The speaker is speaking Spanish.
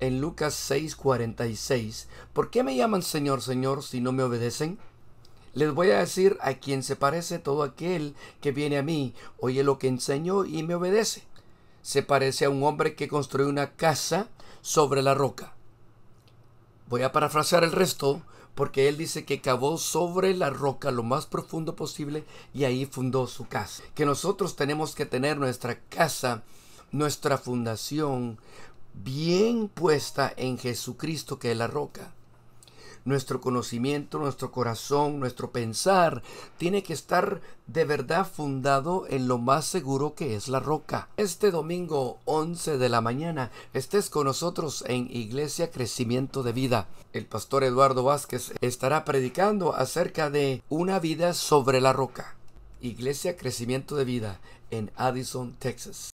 en Lucas 6:46, ¿por qué me llaman Señor, Señor si no me obedecen? Les voy a decir a quien se parece todo aquel que viene a mí, oye lo que enseño y me obedece. Se parece a un hombre que construyó una casa sobre la roca. Voy a parafrasear el resto porque él dice que cavó sobre la roca lo más profundo posible y ahí fundó su casa. Que nosotros tenemos que tener nuestra casa, nuestra fundación bien puesta en Jesucristo que es la roca. Nuestro conocimiento, nuestro corazón, nuestro pensar tiene que estar de verdad fundado en lo más seguro que es la roca. Este domingo 11 de la mañana estés con nosotros en Iglesia Crecimiento de Vida. El pastor Eduardo Vázquez estará predicando acerca de una vida sobre la roca. Iglesia Crecimiento de Vida en Addison, Texas.